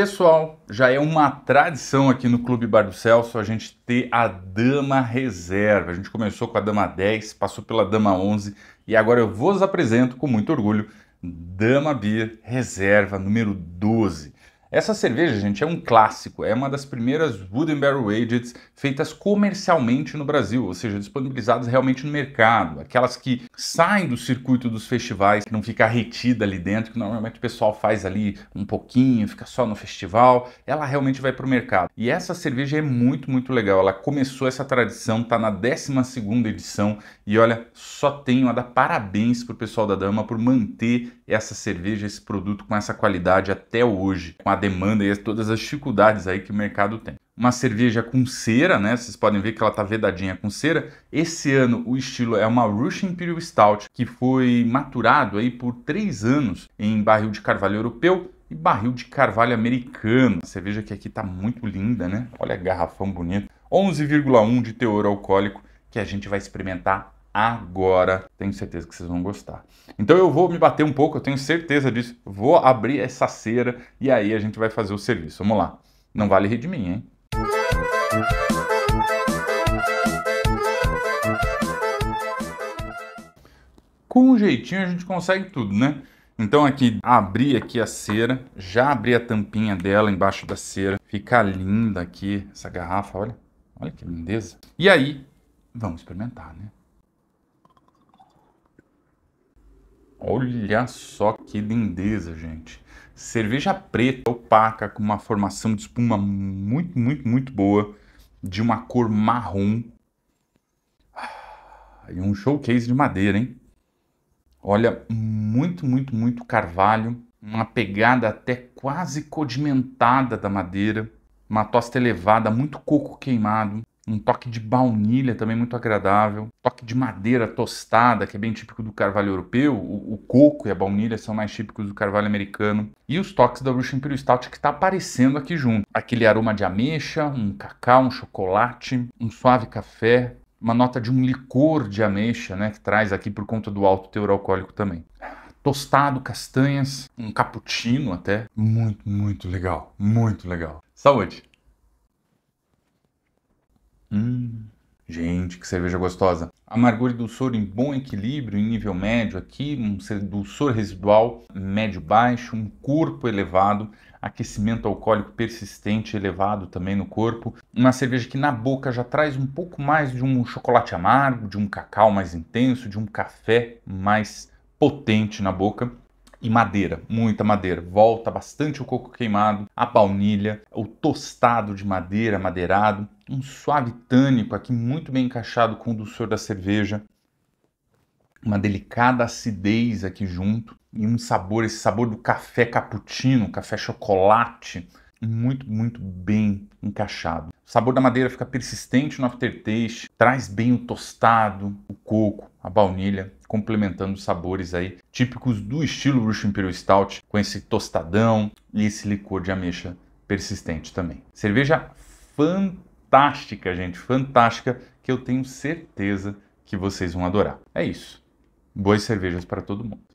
Pessoal, já é uma tradição aqui no Clube Bar do Celso a gente ter a dama reserva. A gente começou com a dama 10, passou pela dama 11 e agora eu vos apresento com muito orgulho Dama Beer Reserva número 12. Essa cerveja, gente, é um clássico, é uma das primeiras Wooden Barrel Aged feitas comercialmente no Brasil, ou seja, disponibilizadas realmente no mercado, aquelas que saem do circuito dos festivais, que não fica retida ali dentro, que normalmente o pessoal faz ali um pouquinho, fica só no festival, ela realmente vai para o mercado. E essa cerveja é muito, muito legal, ela começou essa tradição, está na 12ª edição e olha, só tenho a dar parabéns para o pessoal da Dama por manter essa cerveja, esse produto com essa qualidade até hoje, com a demanda e todas as dificuldades aí que o mercado tem. Uma cerveja com cera, né? Vocês podem ver que ela está vedadinha com cera. Esse ano o estilo é uma Russian Imperial Stout, que foi maturado aí por três anos em barril de carvalho europeu e barril de carvalho americano. Cerveja que aqui está muito linda, né? Olha a garrafão bonita. 11,1 de teor alcoólico que a gente vai experimentar agora. Tenho certeza que vocês vão gostar. Então eu vou me bater um pouco, eu tenho certeza disso. Vou abrir essa cera e aí a gente vai fazer o serviço. Vamos lá. Não vale rir de mim, hein? Com um jeitinho a gente consegue tudo, né? Então aqui, abri aqui a cera, já abri a tampinha dela embaixo da cera. Fica linda aqui essa garrafa, olha. Olha que lindeza. E aí, vamos experimentar, né? Olha só que lindeza, gente. Cerveja preta, opaca, com uma formação de espuma muito, muito, muito boa, de uma cor marrom. Ah, e um showcase de madeira, hein? Olha, muito, muito, muito carvalho, uma pegada até quase codimentada da madeira, uma tosta elevada, muito coco queimado, um toque de baunilha também muito agradável, toque de madeira tostada, que é bem típico do carvalho europeu, o, o coco e a baunilha são mais típicos do carvalho americano, e os toques da Russian Imperial Stout que está aparecendo aqui junto. Aquele aroma de ameixa, um cacau, um chocolate, um suave café, uma nota de um licor de ameixa, né, que traz aqui por conta do alto teor alcoólico também tostado, castanhas, um cappuccino até. Muito, muito legal. Muito legal. Saúde! Hum, gente, que cerveja gostosa. Amargor e dulçor em bom equilíbrio, em nível médio aqui, um dulçor residual médio-baixo, um corpo elevado, aquecimento alcoólico persistente elevado também no corpo. Uma cerveja que na boca já traz um pouco mais de um chocolate amargo, de um cacau mais intenso, de um café mais potente na boca e madeira, muita madeira. Volta bastante o coco queimado, a baunilha, o tostado de madeira, madeirado, um suave tânico aqui muito bem encaixado com o doçor da cerveja, uma delicada acidez aqui junto e um sabor, esse sabor do café cappuccino, café chocolate, muito, muito bem encaixado. O sabor da madeira fica persistente no aftertaste, traz bem o tostado, o coco, a baunilha, complementando sabores aí típicos do estilo Russo Imperial Stout, com esse tostadão e esse licor de ameixa persistente também. Cerveja fantástica, gente, fantástica, que eu tenho certeza que vocês vão adorar. É isso. Boas cervejas para todo mundo.